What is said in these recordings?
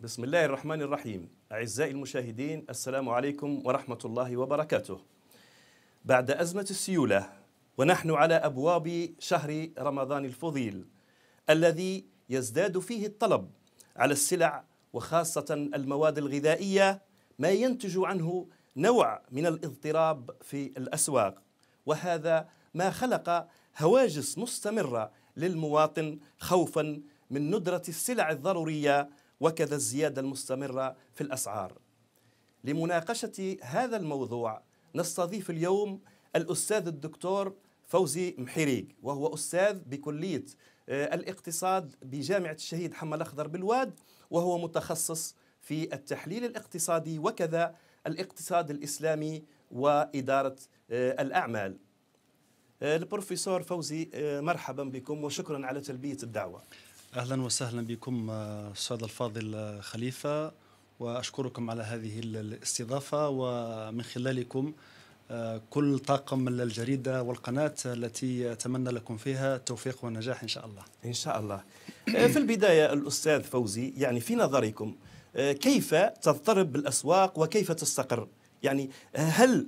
بسم الله الرحمن الرحيم أعزائي المشاهدين السلام عليكم ورحمة الله وبركاته بعد أزمة السيولة ونحن على أبواب شهر رمضان الفضيل الذي يزداد فيه الطلب على السلع وخاصة المواد الغذائية ما ينتج عنه نوع من الاضطراب في الأسواق وهذا ما خلق هواجس مستمرة للمواطن خوفا من ندرة السلع الضرورية وكذا الزيادة المستمرة في الأسعار لمناقشة هذا الموضوع نستضيف اليوم الأستاذ الدكتور فوزي محريق وهو أستاذ بكلية آه، الاقتصاد بجامعة الشهيد حمى الأخضر بالواد وهو متخصص في التحليل الاقتصادي وكذا الاقتصاد الإسلامي وإدارة آه، الأعمال آه، البروفيسور فوزي مرحبا بكم وشكرا على تلبية الدعوة اهلا وسهلا بكم آه، استاذ الفاضل آه، خليفه واشكركم على هذه الاستضافه ومن خلالكم آه، كل طاقم الجريده والقناه التي اتمنى لكم فيها التوفيق والنجاح ان شاء الله. ان شاء الله. في البدايه الاستاذ فوزي يعني في نظركم كيف تضطرب الاسواق وكيف تستقر؟ يعني هل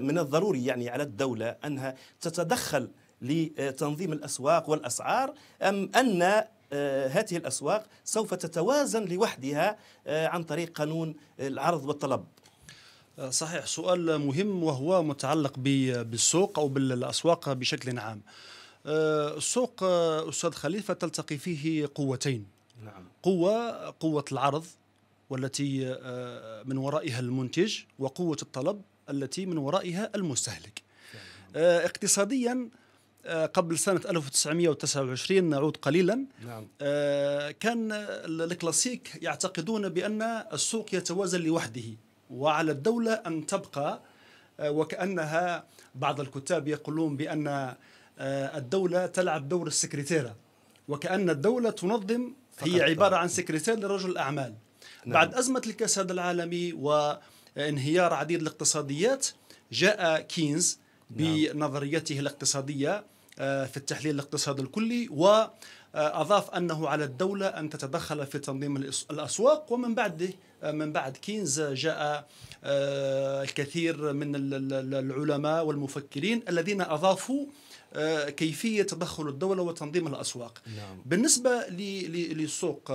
من الضروري يعني على الدوله انها تتدخل لتنظيم الأسواق والأسعار أم أن آه، هذه الأسواق سوف تتوازن لوحدها آه، عن طريق قانون العرض والطلب آه، صحيح سؤال مهم وهو متعلق بالسوق أو بالأسواق بشكل عام السوق أستاذ خليفة تلتقي فيه قوتين نعم. قوة قوة العرض والتي من ورائها المنتج وقوة الطلب التي من ورائها المستهلك اقتصاديا آه، قبل سنة 1929 نعود قليلا نعم. آه، كان الكلاسيك يعتقدون بأن السوق يتوازن لوحده وعلى الدولة أن تبقى آه، وكأنها بعض الكتاب يقولون بأن الدولة تلعب دور السكرتيرة وكأن الدولة تنظم هي عبارة عن سكرتير لرجل الأعمال نعم. بعد أزمة الكساد العالمي وانهيار عديد الاقتصاديات جاء كينز نعم. بنظريته الاقتصادية آه، في التحليل الاقتصادي الكلي وأضاف أنه على الدولة أن تتدخل في تنظيم الأسواق ومن بعده آه، من بعد كينز جاء آه، الكثير من العلماء والمفكرين الذين أضافوا كيفية تدخل الدولة وتنظيم الأسواق نعم. بالنسبة للسوق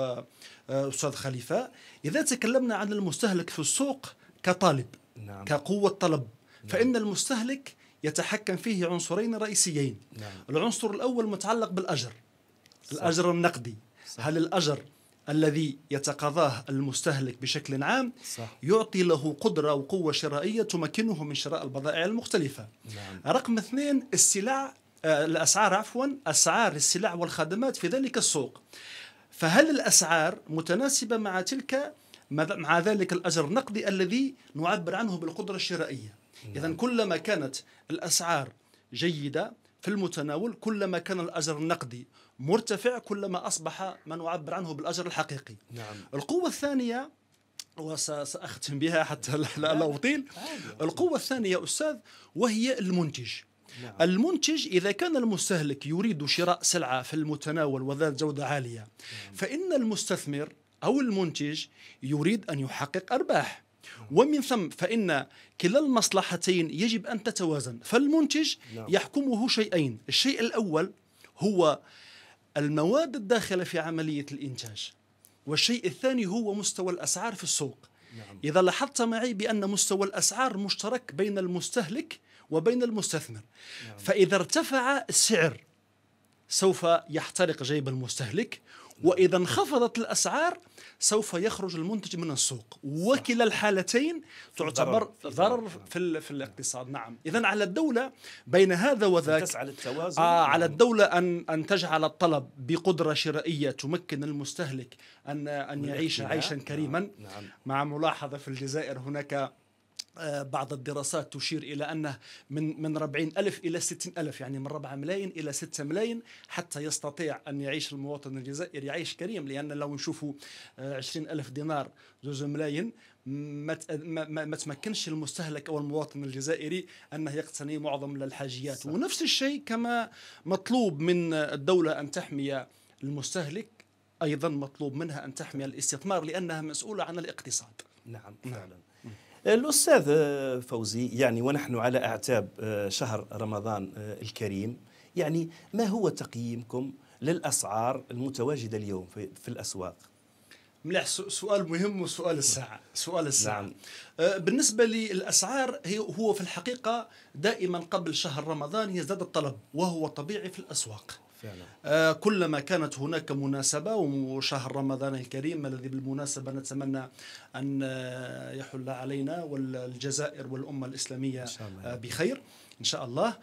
أستاذ خليفة إذا تكلمنا عن المستهلك في السوق كطالب نعم. كقوة طلب نعم. فإن المستهلك يتحكم فيه عنصرين رئيسيين نعم. العنصر الأول متعلق بالأجر صح. الأجر النقدي صح. هل الأجر الذي يتقاضاه المستهلك بشكل عام صح. يعطي له قدرة وقوة شرائية تمكنه من شراء البضائع المختلفة نعم. رقم اثنين السلع آه، الأسعار عفوا أسعار السلع والخدمات في ذلك السوق فهل الأسعار متناسبة مع تلك مع ذلك الأجر النقدي الذي نعبر عنه بالقدرة الشرائية إذا نعم. كلما كانت الأسعار جيدة في المتناول كلما كان الأجر النقدي مرتفع كلما أصبح ما نعبر عنه بالأجر الحقيقي نعم. القوة الثانية وسأختم بها حتى لا أطيل القوة الثانية أستاذ وهي المنتج نعم. المنتج إذا كان المستهلك يريد شراء سلعة في المتناول وذات جودة عالية نعم. فإن المستثمر أو المنتج يريد أن يحقق أرباح ومن ثم فإن كلا المصلحتين يجب أن تتوازن فالمنتج نعم. يحكمه شيئين الشيء الأول هو المواد الداخلة في عملية الإنتاج والشيء الثاني هو مستوى الأسعار في السوق نعم. إذا لاحظت معي بأن مستوى الأسعار مشترك بين المستهلك وبين المستثمر نعم. فإذا ارتفع السعر سوف يحترق جيب المستهلك واذا انخفضت الاسعار سوف يخرج المنتج من السوق وكلا الحالتين تعتبر ضرر في, في الاقتصاد نعم اذا على الدوله بين هذا وذاك تسعى للتوازن آه نعم. على الدوله ان ان تجعل الطلب بقدره شرائيه تمكن المستهلك ان ان يعيش عيشا كريما نعم. نعم. مع ملاحظه في الجزائر هناك آه، بعض الدراسات تشير إلى أنه من من 40 ألف إلى 60 ألف يعني من 4 ملايين إلى 6 ملايين حتى يستطيع أن يعيش المواطن الجزائري عيش كريم لأن لو نشوفوا 20 آه، ألف دينار زوج ملايين ما ما تمكنش المستهلك او المواطن الجزائري انه يقتني معظم الحاجيات صح. ونفس الشيء كما مطلوب من الدوله ان تحمي المستهلك ايضا مطلوب منها ان تحمي الاستثمار لانها مسؤوله عن الاقتصاد نعم, نعم. فعلا الأستاذ فوزي يعني ونحن على أعتاب آه، شهر رمضان آه، الكريم يعني ما هو تقييمكم للأسعار المتواجدة اليوم في الأسواق؟ ملاح سؤال مهم وسؤال الساعة سؤال الساعة نعم. آه، بالنسبة للأسعار هي هو في الحقيقة دائما قبل شهر رمضان يزداد الطلب وهو طبيعي في الأسواق فعلا. آه، كلما كانت هناك مناسبة وشهر رمضان الكريم الذي بالمناسبة نتمنى أن آه، يحل علينا والجزائر والأمة الإسلامية إن آه، بخير إن شاء الله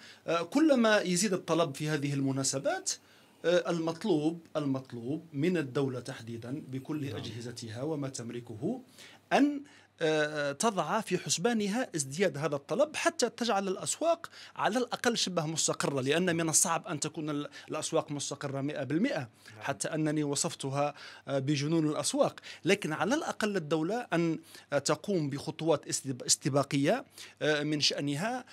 كلما يزيد الطلب في هذه المناسبات المطلوب المطلوب من الدولة تحديدا بكل نعم. أجهزتها وما تملكه أن آه، آه، تضع في حسبانها ازدياد هذا الطلب حتى تجعل الأسواق على الأقل شبه مستقرة لأن من الصعب أن تكون الأسواق مستقرة 100% نعم. حتى أنني وصفتها آه، بجنون الأسواق لكن على الأقل الدولة أن تقوم بخطوات استباقية من شأنها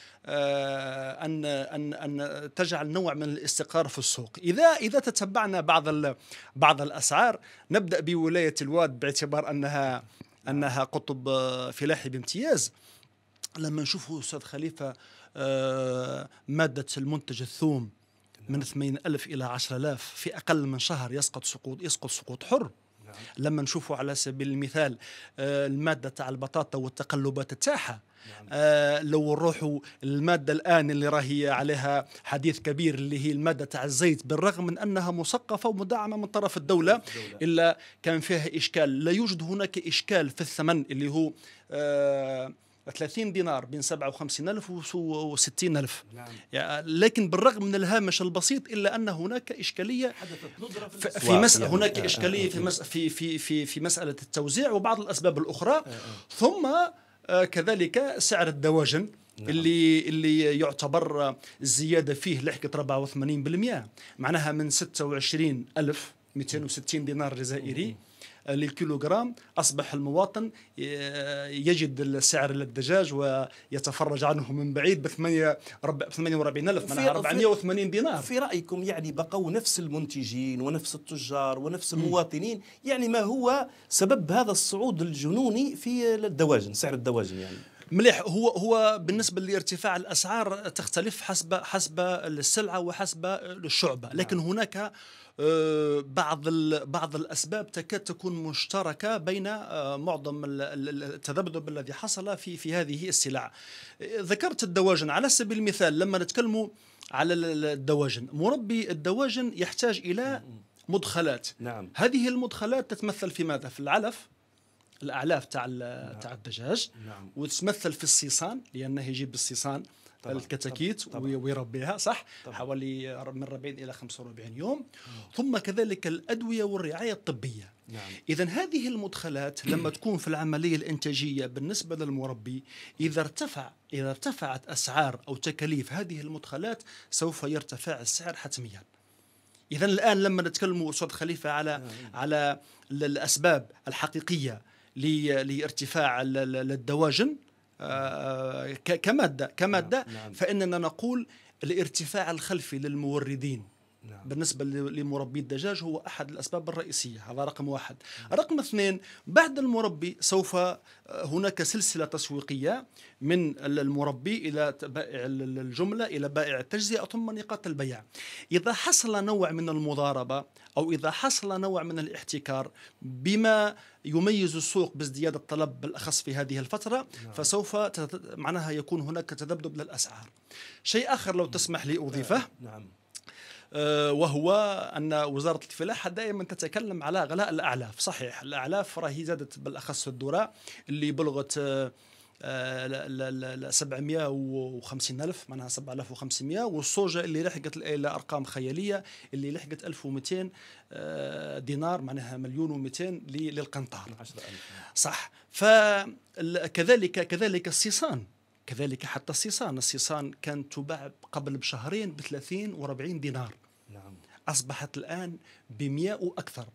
أن أن أن تجعل نوع من الاستقرار في السوق إذا إذا تتبعنا بعض بعض الأسعار نبدأ بولاية الواد باعتبار أنها انها قطب آه، فلاحي بامتياز لما نشوف استاذ خليفه آه، ماده المنتج الثوم من 8 ألف إلى 10 آلاف في أقل من شهر يسقط سقوط يسقط سقوط حر لما نشوفوا على سبيل المثال آه، الماده تاع البطاطا والتقلبات تاعها نعم. آه لو نروحوا المادة الآن اللي راهي عليها حديث كبير اللي هي المادة تاع الزيت بالرغم من أنها مثقفة ومدعمة من طرف الدولة, الدولة. إلا كان فيها إشكال لا يوجد هناك إشكال في الثمن اللي هو آه 30 دينار بين 57 ألف و 60 ألف نعم. يعني لكن بالرغم من الهامش البسيط إلا أن هناك إشكالية في, في مسألة هناك آه، آه، إشكالية آه، في, في, في, في, في مسألة التوزيع وبعض الأسباب الأخرى ثم كذلك سعر الدواجن نعم. اللي اللي يعتبر الزياده فيه لحقه 84% معناها من 26 ألف 260 دينار جزائري آه، للكيلوغرام أصبح المواطن آه، يجد السعر للدجاج ويتفرج عنه من بعيد ب 48 ألف 480 دينار في رأيكم يعني بقوا نفس المنتجين ونفس التجار ونفس المواطنين يعني ما هو سبب هذا الصعود الجنوني في الدواجن سعر الدواجن يعني مليح هو هو بالنسبه لارتفاع الاسعار تختلف حسب حسب السلعه وحسب الشعبه نعم. لكن نعم. هناك آه، بعض بعض الاسباب تكاد تكون مشتركه بين آه، معظم التذبذب الذي حصل في في هذه السلع. ذكرت الدواجن على سبيل المثال لما نتكلموا على الدواجن، مربي الدواجن يحتاج الى مدخلات نعم. هذه المدخلات تتمثل في ماذا؟ في العلف الاعلاف تاع نعم. تاع الدجاج نعم. وتتمثل في الصيصان لانه يجيب بالصيصان الكتاكيت ويربيها صح طبعًا. حوالي من 40 الى 45 يوم مم. ثم كذلك الادويه والرعايه الطبيه نعم. اذا هذه المدخلات لما تكون في العمليه الانتاجيه بالنسبه للمربي اذا ارتفع اذا ارتفعت اسعار او تكاليف هذه المدخلات سوف يرتفع السعر حتميا اذا الان لما نتكلم استاذ خليفه على نعم. على الاسباب الحقيقيه لارتفاع الدواجن آه، آه، كماده كماده نعم، نعم. فاننا نقول الارتفاع الخلفي للموردين نعم. بالنسبة لمربي الدجاج هو أحد الأسباب الرئيسية هذا رقم واحد نعم. رقم اثنين بعد المربي سوف آه، هناك سلسلة تسويقية من المربي إلى بائع الجملة إلى بائع التجزئة ثم نقاط البيع إذا حصل نوع من المضاربة أو إذا حصل نوع من الاحتكار بما يميز السوق بازدياد الطلب بالأخص في هذه الفترة نعم. فسوف تت... معناها يكون هناك تذبذب للأسعار شيء آخر لو نعم. تسمح لي أضيفه آه، نعم آه، وهو أن وزارة الفلاحة دائما تتكلم على غلاء الأعلاف صحيح الأعلاف راهي زادت بالأخص الذرة اللي بلغت 750 آه، ألف معناها 7500 والصوجة اللي لحقت إلى أرقام خيالية اللي لحقت 1200 آه، دينار معناها مليون و200 للقنطار 10000 صح فكذلك كذلك الصيصان كذلك حتى الصيصان الصيصان كانت تباع قبل بشهرين ب 30 و40 دينار أصبحت الآن بمئة وأكثر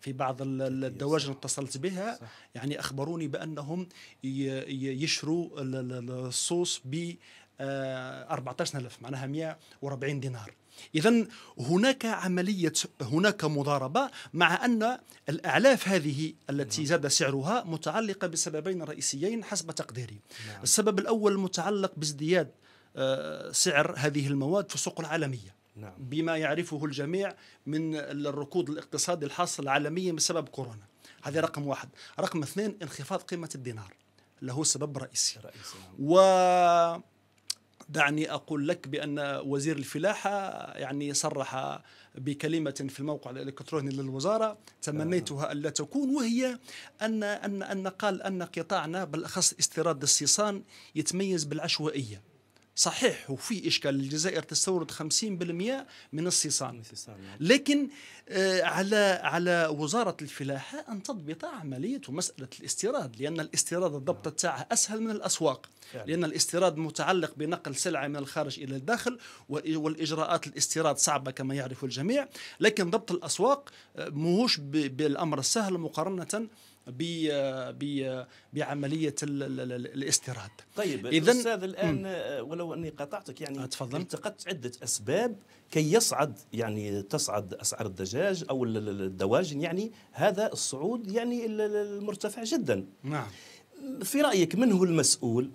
في بعض الدواجن اتصلت بها صح. يعني أخبروني بأنهم يشروا الصوص ب 14000 آه، معناها 140 دينار إذا هناك عملية هناك مضاربة مع أن الأعلاف هذه التي نعم. زاد سعرها متعلقة بسببين رئيسيين حسب تقديري نعم. السبب الأول متعلق بازدياد آه، سعر هذه المواد في السوق العالمية نعم. بما يعرفه الجميع من الركود الاقتصادي الحاصل عالميا بسبب كورونا هذا رقم واحد رقم اثنين انخفاض قيمة الدينار اللي هو سبب رئيسي, رئيسي. نعم. و دعني أقول لك بأن وزير الفلاحة يعني صرح بكلمة في الموقع الإلكتروني للوزارة تمنيتها ألا تكون وهي أن أن أن قال أن قطاعنا بالأخص استيراد الصيصان يتميز بالعشوائية صحيح وفي اشكال الجزائر تستورد 50% من الصيصان نعم. لكن آه، على على وزاره الفلاحه ان تضبط عمليه مساله الاستيراد لان الاستيراد الضبط نعم. تاعها اسهل من الاسواق لان الاستيراد متعلق بنقل سلعه من الخارج الى الداخل والاجراءات الاستيراد صعبه كما يعرف الجميع لكن ضبط الاسواق آه، مهوش بالامر السهل مقارنه بعمليه الاستيراد. طيب إذن استاذ الان آه، ولو اني قطعتك يعني انتقدت التقطت عده اسباب كي يصعد يعني تصعد اسعار الدجاج او الدواجن يعني هذا الصعود يعني المرتفع جدا. نعم. في رايك من هو المسؤول؟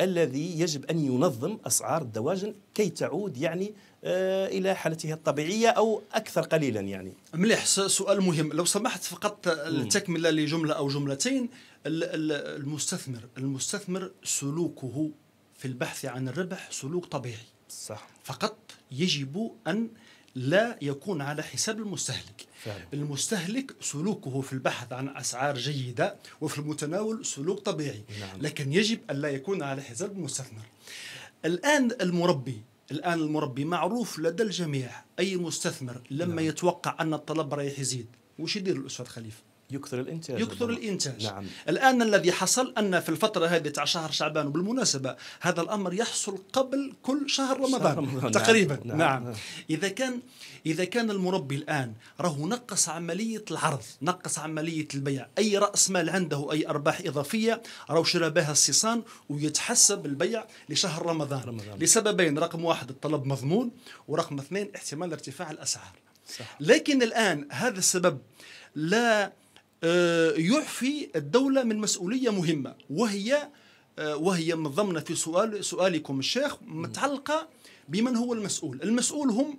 الذي يجب أن ينظم أسعار الدواجن كي تعود يعني آه، الى حالتها الطبيعيه او اكثر قليلا يعني مليح سؤال مهم لو سمحت فقط التكمله آه، لجمله او جملتين المستثمر المستثمر سلوكه في البحث عن الربح سلوك طبيعي صح فقط يجب ان لا يكون على حساب المستهلك فعلا. المستهلك سلوكه في البحث عن أسعار جيدة وفي المتناول سلوك طبيعي نعم. لكن يجب أن لا يكون على حساب المستثمر الآن المربي الآن المربي معروف لدى الجميع أي مستثمر لما نعم. يتوقع أن الطلب رايح يزيد وش يدير الأستاذ خليفة يكثر الانتاج يكثر نعم. الانتاج نعم. الان الذي حصل ان في الفتره هذه تاع شهر شعبان وبالمناسبه هذا الامر يحصل قبل كل شهر رمضان, شهر رمضان. نعم. تقريبا نعم. نعم. نعم اذا كان اذا كان المربي الان راهو نقص عمليه العرض نقص عمليه البيع اي راس مال عنده اي ارباح اضافيه راهو شرى بها الصيصان ويتحسب البيع لشهر رمضان. رمضان لسببين رقم واحد الطلب مضمون ورقم اثنين احتمال ارتفاع الاسعار صح. لكن الان هذا السبب لا آه، يعفي الدولة من مسؤولية مهمة وهي آه، وهي من ضمن في سؤال سؤالكم الشيخ متعلقة بمن هو المسؤول المسؤول هم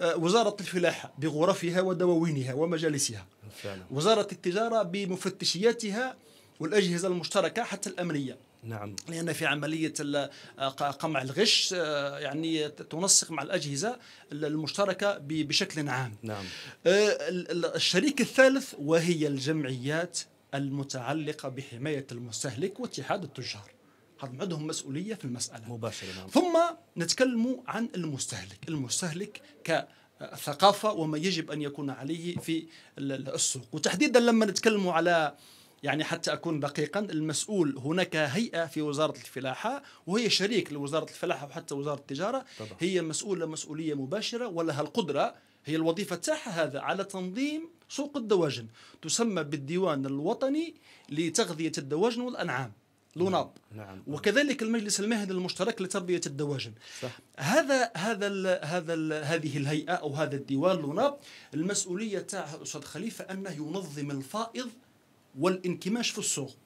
آه، وزارة الفلاحة بغرفها ودواوينها ومجالسها وزارة التجارة بمفتشياتها والأجهزة المشتركة حتى الأمنية نعم لان في عمليه آه، قمع الغش آه، يعني تنسق مع الاجهزه المشتركه بشكل عام نعم آه، الشريك الثالث وهي الجمعيات المتعلقه بحمايه المستهلك واتحاد التجار هذم عندهم مسؤوليه في المساله مباشره نعم. ثم نتكلم عن المستهلك المستهلك ك ثقافة وما يجب أن يكون عليه في السوق وتحديدا لما نتكلم على يعني حتى أكون دقيقا المسؤول هناك هيئة في وزارة الفلاحة وهي شريك لوزارة الفلاحة وحتى وزارة التجارة طبعا. هي مسؤولة مسؤولية مباشرة ولها القدرة هي الوظيفة تاعها هذا على تنظيم سوق الدواجن تسمى بالديوان الوطني لتغذية الدواجن والأنعام لوناب نعم. نعم. وكذلك المجلس المهني المشترك لتربيه الدواجن صح. هذا هذا الـ هذا الـ هذه الهيئه او هذا الديوان لوناب المسؤوليه تاع استاذ خليفه انه ينظم الفائض والانكماش في السوق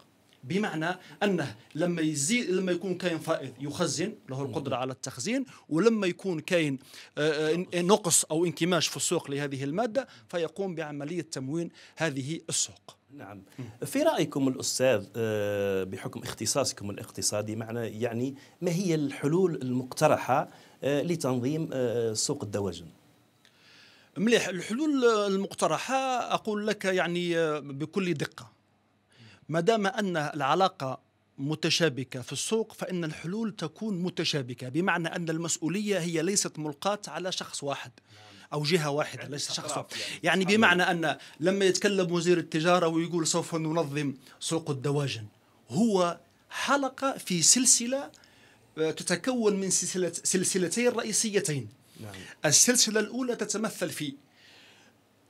بمعنى انه لما يزيد لما يكون كاين فائض يخزن له القدره على التخزين ولما يكون كاين آه، آه، نقص او انكماش في السوق لهذه الماده فيقوم بعمليه تموين هذه السوق. نعم في رايكم الاستاذ آه، بحكم اختصاصكم الاقتصادي معنا يعني ما هي الحلول المقترحه لتنظيم سوق الدواجن؟ مليح الحلول المقترحه اقول لك يعني بكل دقه ما دام أن العلاقة متشابكة في السوق فإن الحلول تكون متشابكة بمعنى أن المسؤولية هي ليست ملقاة على شخص واحد او جهه واحده ليس يعني شخص واحد يعني, يعني بمعنى ان لما يتكلم وزير التجاره ويقول سوف ننظم سوق الدواجن هو حلقه في سلسله آه، تتكون من سلسله سلسلتين رئيسيتين نعم. السلسله الاولى تتمثل في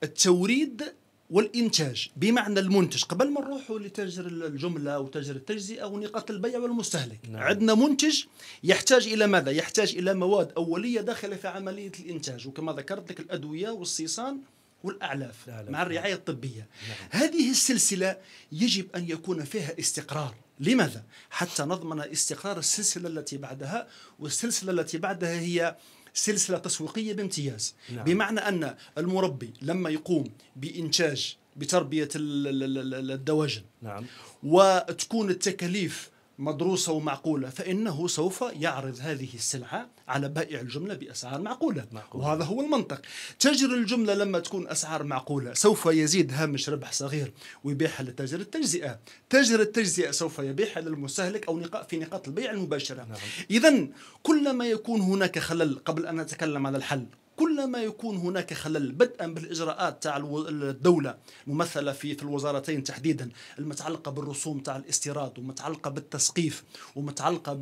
التوريد والانتاج بمعنى المنتج قبل ما نروحوا لتاجر الجمله وتاجر التجزئه ونقاط البيع والمستهلك نعم. عندنا منتج يحتاج الى ماذا يحتاج الى مواد اوليه داخله في عمليه الانتاج وكما ذكرت لك الادويه والصيصان والاعلاف نعم. مع الرعايه الطبيه نعم. هذه السلسله يجب ان يكون فيها استقرار لماذا حتى نضمن استقرار السلسله التي بعدها والسلسله التي بعدها هي سلسله تسويقيه بامتياز نعم. بمعنى ان المربي لما يقوم بانتاج بتربيه الدواجن نعم. وتكون التكاليف مدروسة ومعقولة فإنه سوف يعرض هذه السلعة على بائع الجملة بأسعار معقولة معقول. وهذا هو المنطق تاجر الجملة لما تكون أسعار معقولة سوف يزيد هامش ربح صغير ويبيعها لتاجر التجزئة تاجر التجزئة سوف يبيعها للمستهلك أو في نقاط البيع المباشرة نعم. إذا كلما يكون هناك خلل قبل أن نتكلم على الحل كلما يكون هناك خلل بدءا بالاجراءات تاع الدوله ممثله في في الوزارتين تحديدا المتعلقه بالرسوم تاع الاستيراد ومتعلقه بالتسقيف ومتعلقه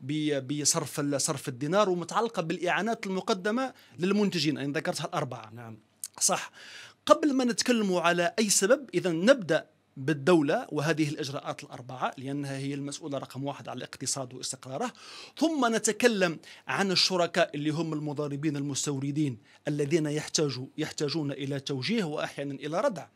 ب بصرف صرف الدينار ومتعلقه بالاعانات المقدمه للمنتجين انا ذكرتها الاربعه نعم صح قبل ما نتكلموا على اي سبب اذا نبدا بالدولة وهذه الإجراءات الأربعة لأنها هي المسؤولة رقم واحد على الاقتصاد واستقراره ثم نتكلم عن الشركاء اللي هم المضاربين المستوردين الذين يحتاجوا يحتاجون إلى توجيه وأحيانا إلى ردع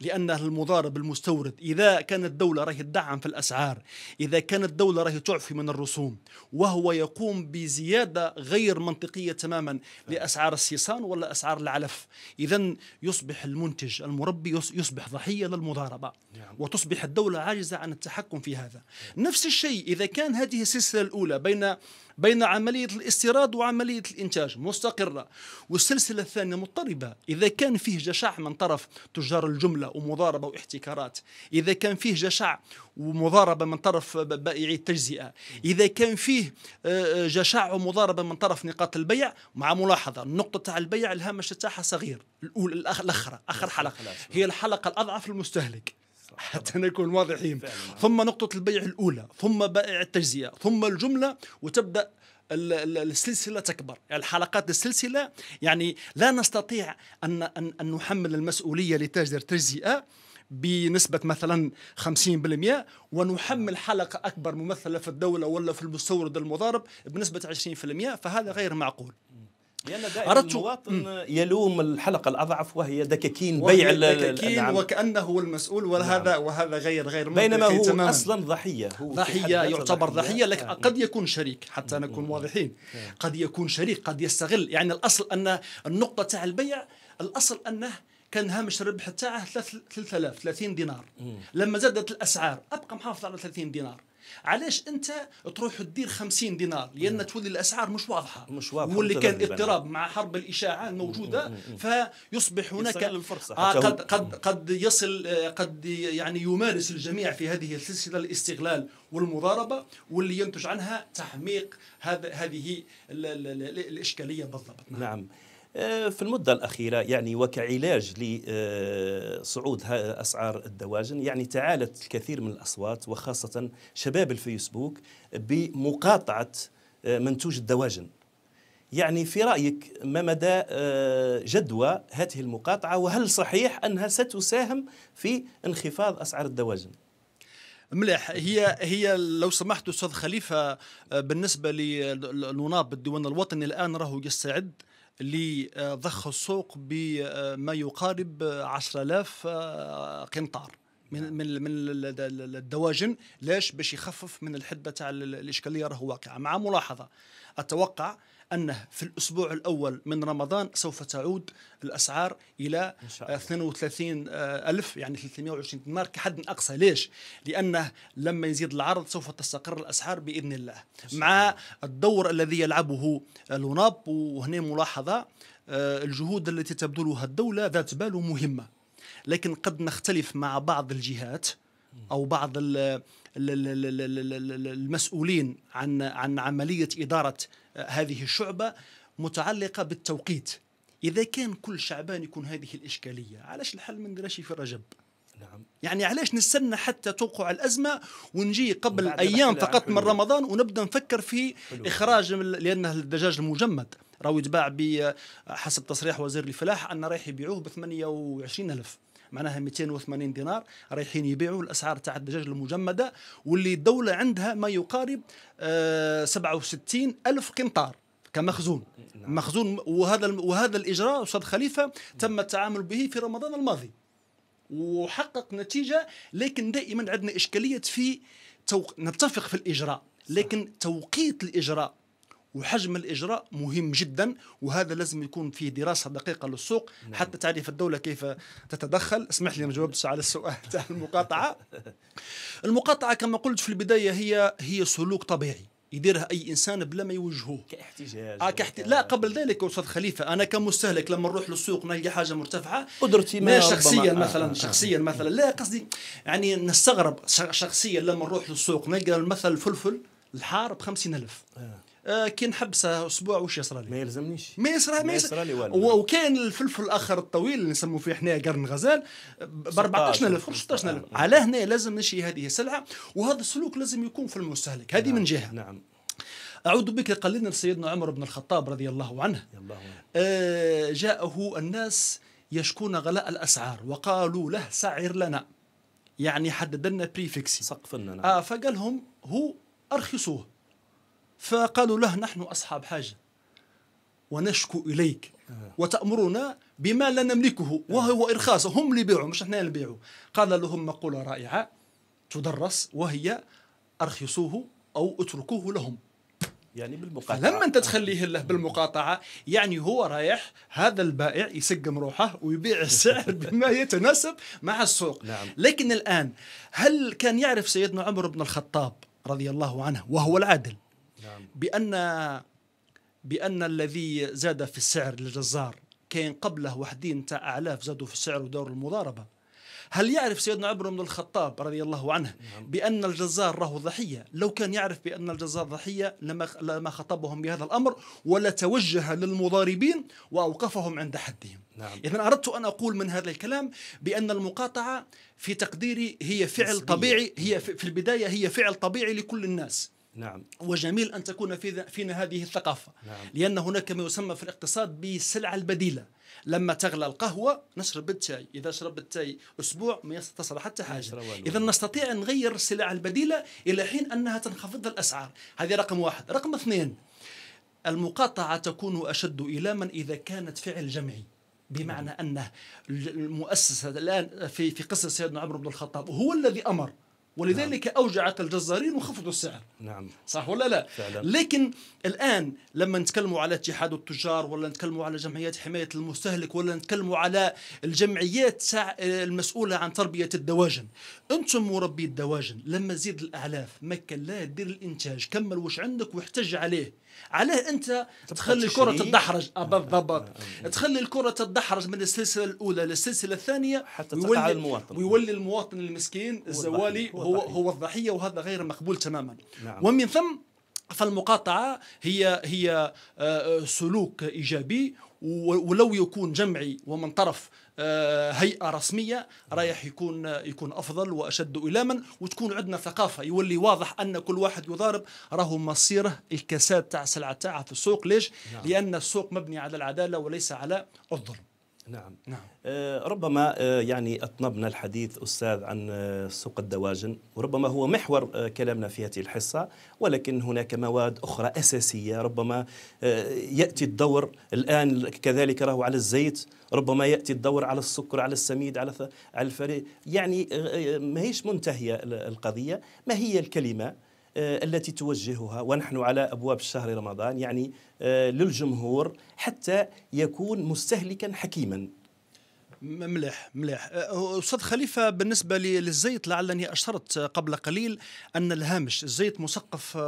لان المضارب المستورد إذا كانت الدولة راهي تدعم في الأسعار إذا كانت الدولة راهي تعفي من الرسوم وهو يقوم بزيادة غير منطقية تماما لأسعار السيصان ولا أسعار العلف إذا يصبح المنتج المربي يصبح ضحية للمضاربة نعم. وتصبح الدولة عاجزة عن التحكم في هذا نفس الشيء إذا كان هذه السلسلة الأولى بين بين عملية الاستيراد وعملية الإنتاج مستقرة والسلسلة الثانية مضطربة إذا كان فيه جشع من طرف تجار الجملة ومضاربة واحتكارات إذا كان فيه جشع ومضاربة من طرف بائعي التجزئة إذا كان فيه آه، آه، جشع ومضاربة من طرف نقاط البيع مع ملاحظة النقطة تاع البيع الهامش تاعها صغير الأولى الأخرى آخر حلقة هي الحلقة الأضعف المستهلك حتى نكون واضحين فعلا. آه. ثم نقطة البيع الأولى ثم بائع التجزئة ثم الجملة وتبدأ السلسلة تكبر يعني الحلقات السلسلة يعني لا نستطيع أن, أن, أن نحمل المسؤولية لتاجر تجزئة بنسبة مثلا 50% ونحمل حلقة أكبر ممثلة في الدولة ولا في المستورد المضارب بنسبة 20% فهذا غير معقول لان دائما أردت... المواطن يلوم الحلقه الاضعف وهي دكاكين بيع دكاكين وكانه المسؤول وهذا نعم. وهذا غير غير بينما هو تماما. اصلا ضحيه هو ضحيه يعتبر ضحيه لكن نعم. آه. قد يكون شريك حتى نكون نعم. واضحين آه. قد يكون شريك قد يستغل يعني الاصل ان النقطه تاع البيع الاصل انه كان هامش الربح تاعه 3000 30 دينار مم. لما زادت الاسعار ابقى محافظ على 30 دينار علاش انت تروح تدير 50 دينار لان نعم. تولي الاسعار مش واضحه مش واضحه واللي كان اضطراب مع حرب الاشاعه الموجوده فيصبح هناك الفرصة آه قد قد قد يصل آه، قد يعني يمارس الجميع في هذه السلسله الاستغلال والمضاربه واللي ينتج عنها تحميق هذه الاشكاليه بالضبط نعم, نعم. آه، في المدة الأخيرة يعني وكعلاج لصعود آه، أسعار الدواجن يعني تعالت الكثير من الأصوات وخاصة شباب الفيسبوك بمقاطعة آه، منتوج الدواجن يعني في رأيك ما مدى جدوى هذه المقاطعة وهل صحيح أنها ستساهم في انخفاض أسعار الدواجن؟ مليح هي هي لو سمحت استاذ خليفه بالنسبه للنواب بالديوان الوطني الان راهو يستعد لضخ السوق بما يقارب 10000 آه، قنطار من نعم. من من الدواجن ليش باش يخفف من الحده تاع الاشكاليه راهو واقعه مع ملاحظه اتوقع أنه في الأسبوع الأول من رمضان سوف تعود الأسعار إلى 32 آه، ألف يعني 320 دينار كحد أقصى ليش؟ لأنه لما يزيد العرض سوف تستقر الأسعار بإذن الله مع الدور الذي يلعبه لوناب وهنا ملاحظة آه، الجهود التي تبذلها الدولة ذات بال مهمة لكن قد نختلف مع بعض الجهات أو بعض المسؤولين عن عن عملية إدارة هذه الشعبة متعلقة بالتوقيت إذا كان كل شعبان يكون هذه الإشكالية علاش الحل ما درشي في رجب نعم. يعني علاش نستنى حتى توقع الازمه ونجي قبل ايام فقط من رمضان ونبدا نفكر في حلو. اخراج لانه الدجاج المجمد راهو يتباع حسب تصريح وزير الفلاح ان رايح يبيعوه ب 28 الف معناها 280 دينار رايحين يبيعوا الاسعار تاع الدجاج المجمده واللي الدوله عندها ما يقارب 67 آه، ألف قنطار كمخزون نعم. مخزون وهذا وهذا الاجراء استاذ خليفه تم التعامل به في رمضان الماضي وحقق نتيجه لكن دائما عندنا اشكاليه في توق... نتفق في الاجراء لكن توقيت الاجراء وحجم الاجراء مهم جدا وهذا لازم يكون فيه دراسه دقيقه للسوق نعم. حتى تعرف الدوله كيف تتدخل اسمح لي ما جاوبتش على السؤال تاع المقاطعه المقاطعه كما قلت في البدايه هي هي سلوك طبيعي يديرها اي انسان بلا ما يوجهوه كاحتجاج آه كحت... لا قبل ذلك استاذ خليفه انا كمستهلك لما نروح للسوق نلقى حاجه مرتفعه قدرتي ما شخصيا آه. مثلا آه. شخصيا مثلا لا قصدي يعني نستغرب شخصيا لما نروح للسوق نلقى مثلا الفلفل الحار ب 50000 آه. آه، كي نحبسها اسبوع واش يصرى لي ما يلزمنيش ما يصرى ما يصرى لي والو وكان الفلفل الاخر الطويل اللي نسموه فيه حنا قرن غزال ب 14000 15000 على هنا لازم نشي هذه السلعه وهذا السلوك لازم يكون في المستهلك هذه نعم. من جهه نعم أعوذ بك قليلا سيدنا عمر بن الخطاب رضي الله عنه الله آه جاءه الناس يشكون غلاء الأسعار وقالوا له سعر لنا يعني حدد لنا بريفكس سقف لنا نعم. آه فقال لهم هو أرخصوه فقالوا له نحن أصحاب حاجة ونشكو إليك آه. وتأمرنا بما لا نملكه وهو آه. إرخاص هم اللي بيعوا مش احنا اللي نبيعوا قال لهم مقولة رائعة تدرس وهي أرخصوه أو اتركوه لهم يعني بالمقاطعة فلما أنت تخليه له بالمقاطعة يعني هو رايح هذا البائع يسقم روحه ويبيع السعر بما يتناسب مع السوق نعم. لكن الآن هل كان يعرف سيدنا عمر بن الخطاب رضي الله عنه وهو العادل نعم. بأن بأن الذي زاد في السعر للجزار كان قبله وحدين تاع أعلاف زادوا في السعر ودور المضاربة هل يعرف سيدنا عمر بن الخطاب رضي الله عنه نعم. بأن الجزار راه ضحية لو كان يعرف بأن الجزار ضحية لما لما خطبهم بهذا الأمر ولا توجه للمضاربين وأوقفهم عند حدهم نعم. إذا أردت أن أقول من هذا الكلام بأن المقاطعة في تقديري هي فعل نسبية. طبيعي هي في البداية هي فعل طبيعي لكل الناس نعم وجميل ان تكون في فينا هذه الثقافه نعم. لان هناك ما يسمى في الاقتصاد بالسلعه البديله لما تغلى القهوه نشرب التاي اذا شرب التاي اسبوع ما يستصل حتى حاجه اذا نستطيع ان نغير السلع البديله الى حين انها تنخفض الاسعار هذه رقم واحد رقم اثنين المقاطعه تكون اشد ايلاما اذا كانت فعل جمعي بمعنى انه المؤسسه الان في في قصه سيدنا عمر بن الخطاب هو الذي امر ولذلك نعم. أوجعت الجزارين وخفضوا السعر نعم صح ولا لا فعلا. لكن الآن لما نتكلموا على اتحاد التجار ولا نتكلموا على جمعيات حماية المستهلك ولا نتكلموا على الجمعيات المسؤولة عن تربية الدواجن أنتم مربي الدواجن لما زيد الأعلاف ما كان لا دير الإنتاج كمل واش عندك واحتج عليه علاه انت تخلي الكره تدحرج آه، بالضبط آه، آه. تخلي الكره تدحرج من السلسله الاولى للسلسله الثانيه حتى ويولي المواطن ويولي المواطن المسكين الزوالي هو هو الضحيه وهذا غير مقبول تماما نعم. ومن ثم فالمقاطعة هي هي آه، سلوك إيجابي ولو يكون جمعي ومن طرف آه، هيئه رسميه رايح يكون يكون افضل واشد الاما وتكون عندنا ثقافه يولي واضح ان كل واحد يضارب راهو مصيره الكساد تاع السلعه تاعها في السوق ليش؟ نعم. لان السوق مبني على العداله وليس على الظلم. نعم نعم آه، ربما آه، يعني اطنبنا الحديث استاذ عن آه، سوق الدواجن وربما هو محور كلامنا في هذه الحصه ولكن هناك مواد اخرى اساسيه ربما ياتي الدور الان كذلك راهو على الزيت ربما ياتي الدور على السكر على السميد على على الفريق يعني ما هيش منتهيه القضيه ما هي الكلمه آه، التي توجهها ونحن على ابواب الشهر رمضان يعني آه، للجمهور حتى يكون مستهلكا حكيما مليح مليح آه، استاذ خليفه بالنسبه للزيت لعلني اشرت قبل قليل ان الهامش الزيت مثقف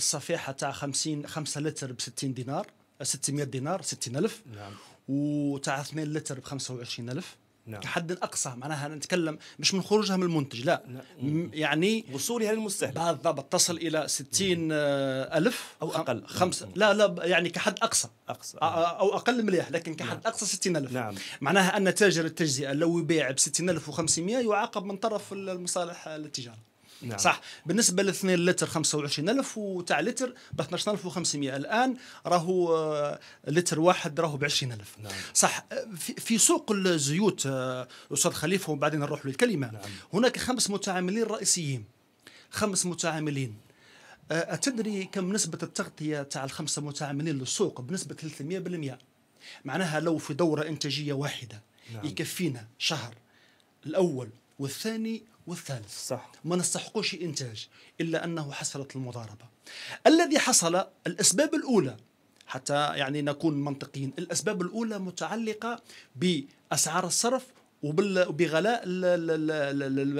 الصفيحه تاع 50 5 لتر ب 60 دينار 600 دينار 60000 نعم وتاع 2 لتر ب 25000 نعم. كحد اقصى معناها نتكلم مش من خروجها من المنتج لا نعم. يعني وصولها للمستهلك بالضبط تصل الى 60 آه، الف او اقل خمسة نعم. لا لا يعني كحد اقصى اقصى آه، آه، او اقل مليح لكن كحد نعم. اقصى 60 الف نعم. معناها ان تاجر التجزئه لو يبيع ب و500 يعاقب من طرف المصالح التجاره نعم. صح بالنسبه ل 2 لتر 25000 وتاع لتر ب 12500 الان راهو آه، لتر واحد راهو ب 20000 نعم. صح آه، في سوق الزيوت آه، استاذ خليفه وبعدين نروح للكلمه نعم. هناك خمس متعاملين رئيسيين خمس متعاملين أتدري كم نسبة التغطية تاع الخمسة متعاملين للسوق بنسبة 300% معناها لو في دورة إنتاجية واحدة نعم. يكفينا شهر الأول والثاني والثالث صح ما نستحقوش إنتاج إلا أنه حصلت المضاربة الذي حصل الأسباب الأولى حتى يعني نكون منطقيين الأسباب الأولى متعلقة بأسعار الصرف وبغلاء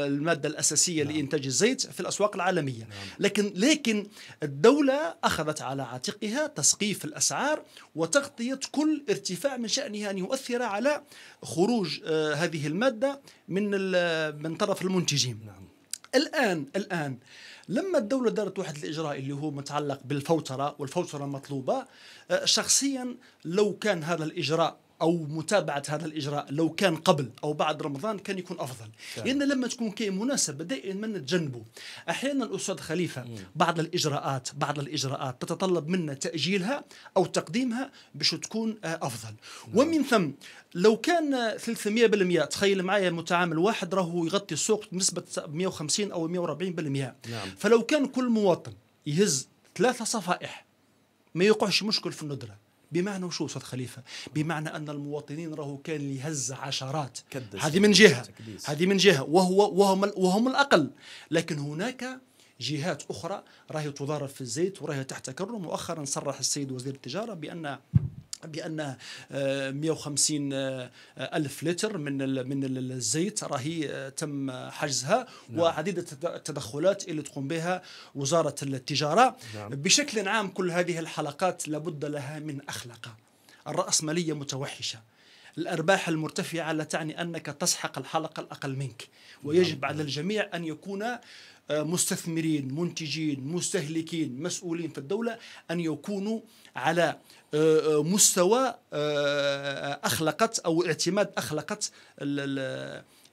الماده الاساسيه نعم. لانتاج الزيت في الاسواق العالميه نعم. لكن لكن الدوله اخذت على عاتقها تسقيف الاسعار وتغطيه كل ارتفاع من شانه ان يؤثر على خروج آه، هذه الماده من من طرف المنتجين نعم. الان الان لما الدولة دارت واحد الإجراء اللي هو متعلق بالفوترة والفوترة مطلوبة آه، شخصيا لو كان هذا الإجراء او متابعه هذا الاجراء لو كان قبل او بعد رمضان كان يكون افضل كان. لان لما تكون كاين مناسبه دائما نتجنبه احيانا استاذ خليفه مم. بعض الاجراءات بعض الاجراءات تتطلب منا تاجيلها او تقديمها باش تكون آه، افضل مم. نعم. ومن ثم لو كان 300% تخيل معايا متعامل واحد راهو يغطي السوق بنسبه 150 او 140% نعم. فلو كان كل مواطن يهز ثلاثه صفائح ما يوقعش مشكل في الندره بمعنى شو استاذ خليفه بمعنى ان المواطنين راهو كان يهز عشرات هذه من جهه هذه من جهه وهو وهم وهم الاقل لكن هناك جهات اخرى راهي تضارب في الزيت وراهي تحت كرم مؤخرا صرح السيد وزير التجاره بان بان 150 آه، آه، الف لتر من من الزيت راهي آه، تم حجزها نعم. وعديد التدخلات اللي تقوم بها وزاره التجاره نعم. بشكل عام كل هذه الحلقات لابد لها من اخلاق الراسماليه متوحشه الأرباح المرتفعة لا تعني أنك تسحق الحلقة الأقل منك ويجب على الجميع أن يكون آه، مستثمرين منتجين مستهلكين مسؤولين في الدولة أن يكونوا على آه، آه، مستوى أخلقت أو اعتماد أخلقت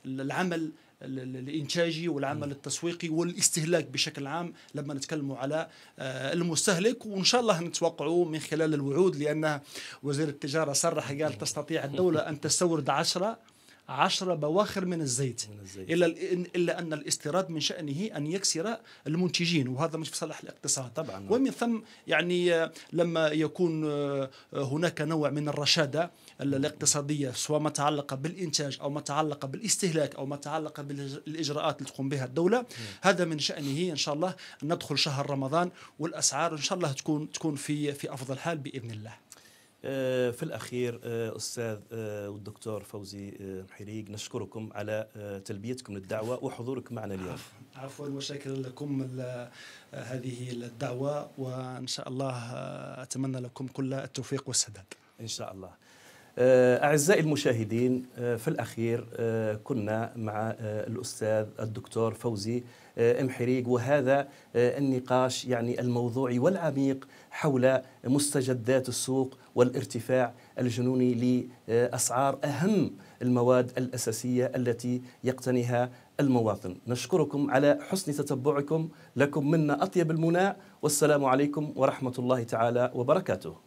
العمل الانتاجي والعمل التسويقي والاستهلاك بشكل عام لما نتكلموا على آه، المستهلك وان شاء الله نتوقعوا من خلال الوعود لان وزير التجاره صرح قال تستطيع الدوله ان تستورد 10 عشرة بواخر من الزيت, من الزيت. إلا, إلا أن الاستيراد من شأنه أن يكسر المنتجين وهذا مش في صالح الاقتصاد طبعا ومن ثم يعني آه، لما يكون آه، هناك نوع من الرشادة الاقتصادية سواء ما تعلق بالإنتاج أو ما تعلق بالاستهلاك أو ما تعلق بالإجراءات اللي تقوم بها الدولة هذا من شأنه إن شاء الله أن ندخل شهر رمضان والأسعار إن شاء الله تكون تكون في في أفضل حال بإذن الله آه، في الأخير آه، أستاذ آه، والدكتور فوزي محريق نشكركم على تلبيتكم للدعوة وحضورك معنا اليوم عفوا وشكرا لكم هذه الدعوة وإن شاء الله أتمنى لكم كل التوفيق والسداد إن شاء الله آه، أعزائي المشاهدين آه، في الأخير آه، كنا مع الأستاذ الدكتور فوزي امحريق وهذا النقاش يعني الموضوعي والعميق حول مستجدات السوق والارتفاع الجنوني لأسعار أهم المواد الأساسية التي يقتنيها المواطن نشكركم على حسن تتبعكم لكم منا أطيب المنى والسلام عليكم ورحمة الله تعالى وبركاته